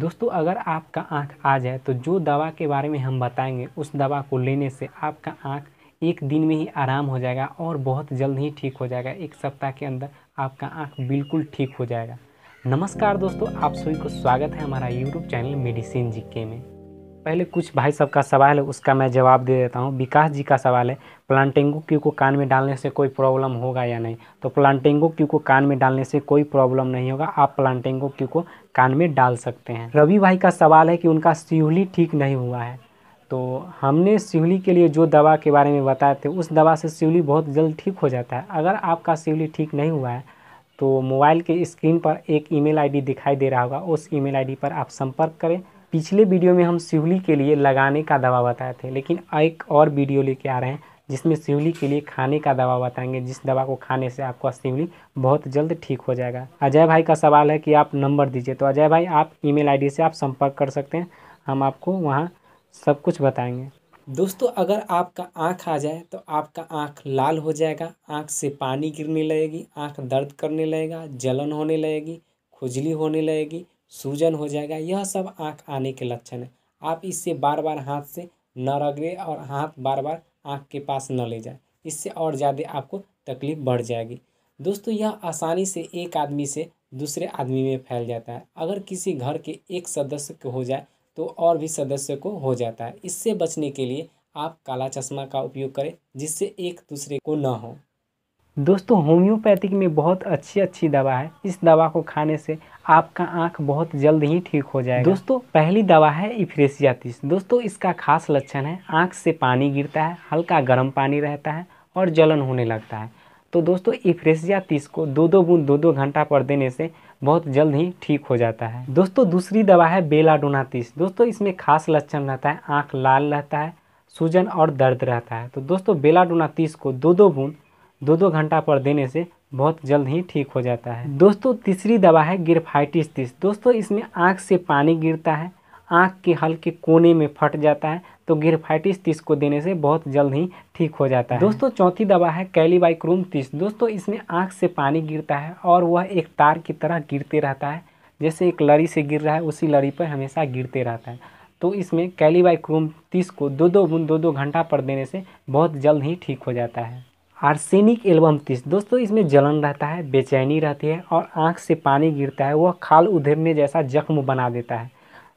दोस्तों अगर आपका आँख आ जाए तो जो दवा के बारे में हम बताएंगे उस दवा को लेने से आपका आँख एक दिन में ही आराम हो जाएगा और बहुत जल्द ही ठीक हो जाएगा एक सप्ताह के अंदर आपका आँख बिल्कुल ठीक हो जाएगा नमस्कार दोस्तों आप सभी को स्वागत है हमारा यूट्यूब चैनल मेडिसिन जी के में पहले कुछ भाई सब का सवाल है उसका मैं जवाब दे देता हूँ विकास जी का सवाल है प्लांटेंगो क्यू को कान में डालने से कोई प्रॉब्लम होगा या नहीं तो प्लांटेंगो क्यू को कान में डालने से कोई प्रॉब्लम नहीं होगा आप प्लांटेंगो क्यू को कान में डाल सकते हैं रवि भाई का सवाल है कि उनका सिहली ठीक नहीं हुआ है तो हमने सिहली के लिए जो दवा के बारे में बताए थे उस दवा से सिवली बहुत जल्द ठीक हो जाता है अगर आपका सिहुली ठीक नहीं हुआ है तो मोबाइल के स्क्रीन पर एक ईमेल आईडी दिखाई दे रहा होगा उस ईमेल आईडी पर आप संपर्क करें पिछले वीडियो में हम सिवली के लिए लगाने का दवा बताए थे लेकिन एक और वीडियो लेके आ रहे हैं जिसमें सिवली के लिए खाने का दवा बताएंगे जिस दवा को खाने से आपका सिवली बहुत जल्द ठीक हो जाएगा अजय भाई का सवाल है कि आप नंबर दीजिए तो अजय भाई आप ईमेल आईडी से आप संपर्क कर सकते हैं हम आपको वहाँ सब कुछ बताएंगे दोस्तों अगर आपका आँख आ जाए तो आपका आँख लाल हो जाएगा आँख से पानी गिरने लगेगी आँख दर्द करने लगेगा जलन होने लगेगी खुजली होने लगेगी सूजन हो जाएगा यह सब आँख आने के लक्षण है आप इससे बार बार हाथ से न रगड़े और हाथ बार बार आँख के पास न ले जाए इससे और ज़्यादा आपको तकलीफ़ बढ़ जाएगी दोस्तों यह आसानी से एक आदमी से दूसरे आदमी में फैल जाता है अगर किसी घर के एक सदस्य को हो जाए तो और भी सदस्य को हो जाता है इससे बचने के लिए आप काला चश्मा का उपयोग करें जिससे एक दूसरे को ना हो दोस्तों होम्योपैथिक में बहुत अच्छी अच्छी दवा है इस दवा को खाने से आपका आंख बहुत जल्द ही ठीक हो जाएगा दोस्तों पहली दवा है तीस दोस्तों इसका खास लक्षण है आंख से पानी गिरता है हल्का गर्म पानी रहता है और जलन होने लगता है तो दोस्तों तीस को दो दो बूंद दो दो घंटा पर देने से बहुत जल्द ही ठीक हो जाता है दोस्तों दूसरी दवा है बेलाडोनातिस दोस्तों इसमें खास लक्षण रहता है आँख लाल रहता है सूजन और दर्द रहता है तो दोस्तों बेलाडोनातिस को दो दो बूंद दो दो घंटा पर देने से बहुत जल्द ही ठीक हो जाता है दोस्तों तीसरी दवा है गिरफाइटिस तीस दोस्तों इसमें आँख से पानी गिरता है आँख के हल्के कोने में फट जाता है तो गिरफाइटिस तीस को देने से बहुत जल्द ही ठीक हो जाता है दोस्तों चौथी दवा है कैलीबाइक्रोम तीस दोस्तों इसमें आँख से पानी गिरता है और वह एक तार की तरह गिरते रहता है जैसे एक लड़ी से गिर रहा है उसी लड़ी पर हमेशा गिरते रहता है तो इसमें कैलीबाइक्रोम तीस को दो दो बूंद दो दो घंटा पर देने से बहुत जल्द ही ठीक हो जाता है आर्सेनिक एल्बम तीस दोस्तों इसमें जलन रहता है बेचैनी रहती है और आँख से पानी गिरता है वह खाल उधेरने जैसा जख्म बना देता है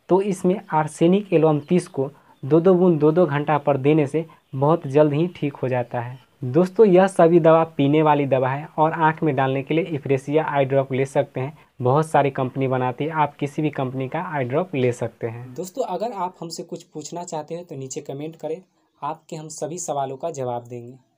तो इसमें आर्सेनिक एल्बम तीस को दो दो बूंद दो दो घंटा पर देने से बहुत जल्द ही ठीक हो जाता है दोस्तों यह सभी दवा पीने वाली दवा है और आँख में डालने के लिए इफ्रेसिया आई ड्रॉप ले सकते हैं बहुत सारी कंपनी बनाती है आप किसी भी कंपनी का आई ड्रॉप ले सकते हैं दोस्तों अगर आप हमसे कुछ पूछना चाहते हैं तो नीचे कमेंट करें आपके हम सभी सवालों का जवाब देंगे